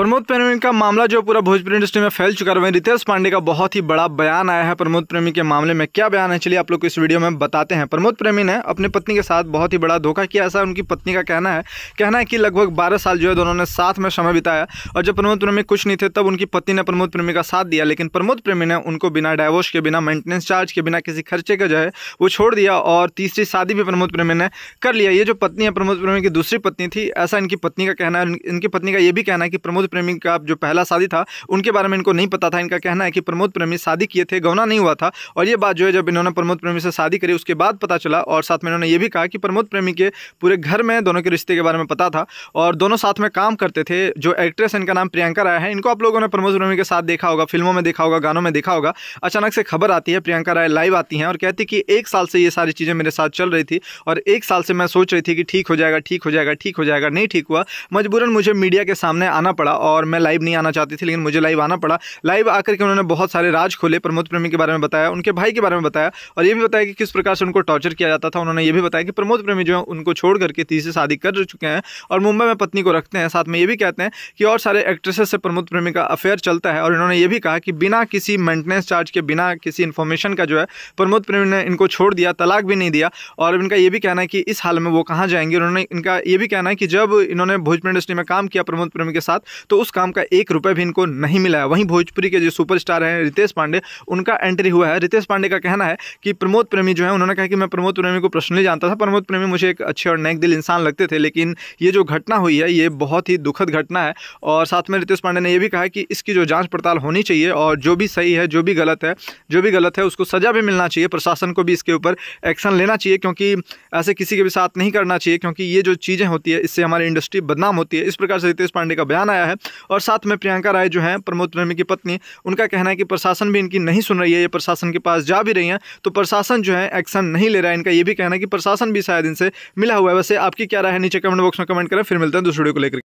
प्रमोद प्रेमी का मामला जो पूरा भोजपुरी इंडस्ट्री में फैल चुका है वहीं रितेश पांडे का बहुत ही बड़ा बयान आया है प्रमोद प्रेमी के मामले में क्या बयान है चलिए आप लोग को इस वीडियो में बताते हैं प्रमोद प्रेमी ने अपनी पत्नी के साथ बहुत ही बड़ा धोखा किया ऐसा उनकी पत्नी का कहना है कहना है कि लगभग बारह साल जो है दोनों ने साथ में समय बिताया और जब प्रमोद प्रेमी कुछ नहीं थे तब उनकी पत्नी ने प्रमोद प्रेमी का साथ दिया लेकिन प्रमोद प्रेमी ने उनको बिना डाइवोर्स के बिना मेंटेनेंस चार्ज के बिना किसी खर्चे का जो है वो छोड़ दिया और तीसरी शादी भी प्रमोद प्रेमी ने कर लिया ये जो पत्नी है प्रमोद प्रेमी की दूसरी पत्नी थी ऐसा इनकी पत्नी का कहना है इनकी पत्नी का ये भी कहना है कि प्रमोद प्रेमी का जो पहला शादी था उनके बारे में इनको नहीं पता था इनका कहना है कि प्रमोद प्रेमी शादी किए थे गौना नहीं हुआ था और ये बात जो है जब इन्होंने प्रमोद प्रेमी से शादी करी उसके बाद पता चला और साथ में इन्होंने ये भी कहा कि प्रमोद प्रेमी के पूरे घर में दोनों के रिश्ते के बारे में पता था और दोनों साथ में काम करते थे जो एक्ट्रेस इनका नाम प्रियंका राय है इनको आप लोगों ने प्रमोद प्रेमी के साथ देखा होगा फिल्मों में देखा होगा गानों में देखा होगा अचानक से खबर आती है प्रियंका राय लाइव आती हैं और कहती कि एक साल से ये सारी चीज़ें मेरे साथ चल रही थी और एक साल से मैं सोच रही थी कि ठीक हो जाएगा ठीक हो जाएगा ठीक हो जाएगा नहीं ठीक हुआ मजबूरन मुझे मीडिया के सामने आना पड़ा और मैं लाइव नहीं आना चाहती थी लेकिन मुझे लाइव आना पड़ा लाइव आकर के उन्होंने बहुत सारे राज खोले प्रमोद प्रेमी के बारे में बताया उनके भाई के बारे में बताया और ये भी बताया कि किस प्रकार से उनको टॉर्चर किया जाता था उन्होंने ये भी बताया कि प्रमोद प्रेमी जो है उनको छोड़ करके तीसरी शादी कर चुके हैं और मुंबई में पत्नी को रखते हैं साथ में ये भी कहते हैं कि और सारे एक्ट्रेसेस से प्रमोद प्रेमी का अफेयर चलता है और इन्होंने ये भी कहा कि बिना किसी मेंटेनेंस चार्ज के बिना किसी इन्फॉर्मेशन का जो है प्रमोद प्रेमी ने इनको छोड़ दिया तलाक भी नहीं दिया और इनका ये भी कहना है कि इस हाल में वो कहाँ जाएंगे उन्होंने इनका ये भी कहना है कि जब इन्होंने भोजपुर इंडस्ट्री में काम किया प्रमोद प्रेमी के साथ तो उस काम का एक रुपये भी इनको नहीं मिला है वहीं भोजपुरी के जो सुपरस्टार हैं रितेश पांडे उनका एंट्री हुआ है रितेश पांडे का कहना है कि प्रमोद प्रेमी जो है उन्होंने कहा कि मैं प्रमोद प्रेमी को पर्सनली जानता था प्रमोद प्रेमी मुझे एक अच्छे और नेक दिल इंसान लगते थे लेकिन ये जो घटना हुई है ये बहुत ही दुखद घटना है और साथ में रितेश पांडे ने यह भी कहा कि इसकी जो जाँच पड़ताल होनी चाहिए और जो भी सही है जो भी गलत है जो भी गलत है उसको सजा भी मिलना चाहिए प्रशासन को भी इसके ऊपर एक्शन लेना चाहिए क्योंकि ऐसे किसी के भी साथ नहीं करना चाहिए क्योंकि ये जो चीज़ें होती है इससे हमारी इंडस्ट्री बदनाम होती है इस प्रकार से रितेश पांडे का बयान आया है है और साथ में प्रियंका राय जो है प्रमोद प्रेमी की पत्नी उनका कहना है कि प्रशासन भी इनकी नहीं सुन रही है ये प्रशासन के पास जा भी रही हैं तो प्रशासन जो है एक्शन नहीं ले रहा है इनका ये भी कहना है कि प्रशासन भी शायद इनसे मिला हुआ है वैसे आपकी क्या राय है नीचे कमेंट बॉक्स में कमेंट करें फिर मिलते हैं दूसरे को लेकर